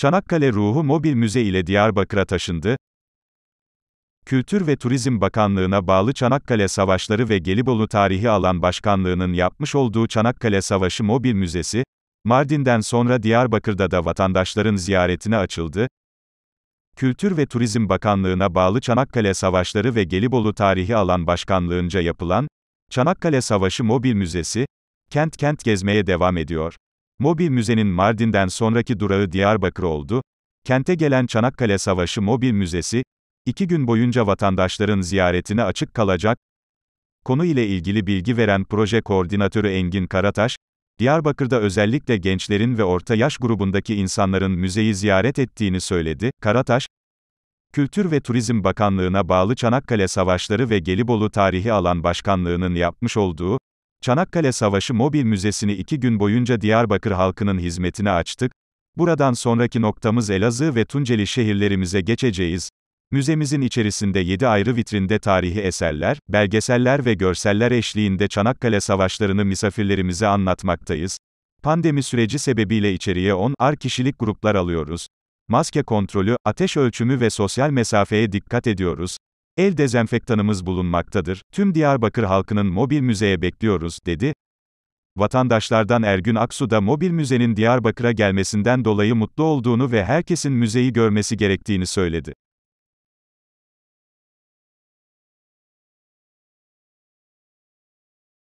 Çanakkale Ruhu Mobil Müze ile Diyarbakır'a taşındı. Kültür ve Turizm Bakanlığı'na bağlı Çanakkale Savaşları ve Gelibolu Tarihi Alan Başkanlığı'nın yapmış olduğu Çanakkale Savaşı Mobil Müzesi, Mardin'den sonra Diyarbakır'da da vatandaşların ziyaretine açıldı. Kültür ve Turizm Bakanlığı'na bağlı Çanakkale Savaşları ve Gelibolu Tarihi Alan Başkanlığı'nca yapılan, Çanakkale Savaşı Mobil Müzesi, kent kent gezmeye devam ediyor. Mobil Müze'nin Mardin'den sonraki durağı Diyarbakır oldu, kente gelen Çanakkale Savaşı Mobil Müzesi, iki gün boyunca vatandaşların ziyaretine açık kalacak, konu ile ilgili bilgi veren proje koordinatörü Engin Karataş, Diyarbakır'da özellikle gençlerin ve orta yaş grubundaki insanların müzeyi ziyaret ettiğini söyledi. Karataş, Kültür ve Turizm Bakanlığı'na bağlı Çanakkale Savaşları ve Gelibolu Tarihi Alan Başkanlığı'nın yapmış olduğu, Çanakkale Savaşı Mobil Müzesi'ni iki gün boyunca Diyarbakır halkının hizmetine açtık. Buradan sonraki noktamız Elazığ ve Tunceli şehirlerimize geçeceğiz. Müzemizin içerisinde 7 ayrı vitrinde tarihi eserler, belgeseller ve görseller eşliğinde Çanakkale Savaşlarını misafirlerimize anlatmaktayız. Pandemi süreci sebebiyle içeriye 10 ar kişilik gruplar alıyoruz. Maske kontrolü, ateş ölçümü ve sosyal mesafeye dikkat ediyoruz. El dezenfektanımız bulunmaktadır, tüm Diyarbakır halkının mobil müzeye bekliyoruz, dedi. Vatandaşlardan Ergün Aksu da mobil müzenin Diyarbakır'a gelmesinden dolayı mutlu olduğunu ve herkesin müzeyi görmesi gerektiğini söyledi.